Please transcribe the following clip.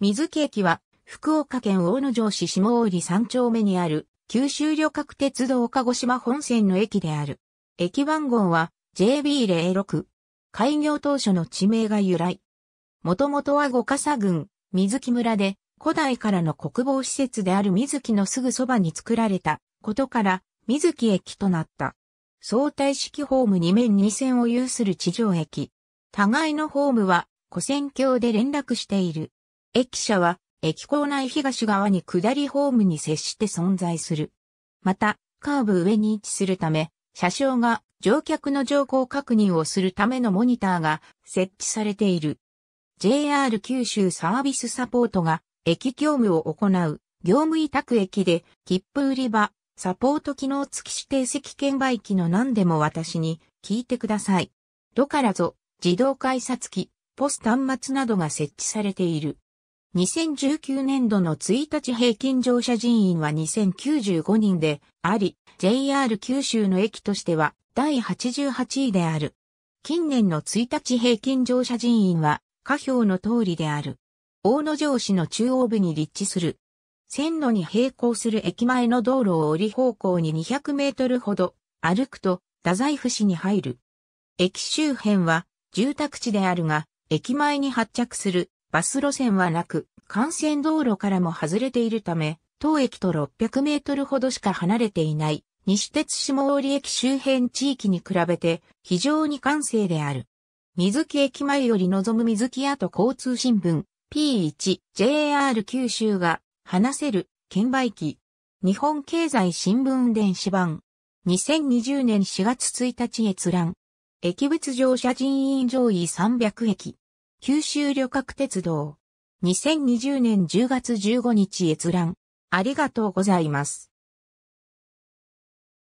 水木駅は、福岡県大野城市下折三丁目にある、九州旅客鉄道鹿児島本線の駅である。駅番号は、JB06。開業当初の地名が由来。もともとは五笠郡、水木村で、古代からの国防施設である水木のすぐそばに作られたことから、水木駅となった。相対式ホーム2面2線を有する地上駅。互いのホームは、古線橋で連絡している。駅舎は、駅構内東側に下りホームに接して存在する。また、カーブ上に位置するため、車掌が乗客の乗降確認をするためのモニターが設置されている。JR 九州サービスサポートが駅業務を行う業務委託駅で切符売り場、サポート機能付き指定席券売機の何でも私に聞いてください。ドからぞ、自動改札機、ポス端末などが設置されている。2019年度の1日平均乗車人員は2095人であり、JR 九州の駅としては第88位である。近年の1日平均乗車人員は、下表の通りである。大野城市の中央部に立地する。線路に並行する駅前の道路を折り方向に200メートルほど歩くと、太宰府市に入る。駅周辺は住宅地であるが、駅前に発着するバス路線はなく、幹線道路からも外れているため、当駅と600メートルほどしか離れていない、西鉄下織駅周辺地域に比べて、非常に閑静である。水木駅前より望む水木跡交通新聞 P1 JR 九州が話せる券売機日本経済新聞電子版2020年4月1日閲覧駅物乗車人員上位300駅九州旅客鉄道。2020年10月15日閲覧。ありがとうございます。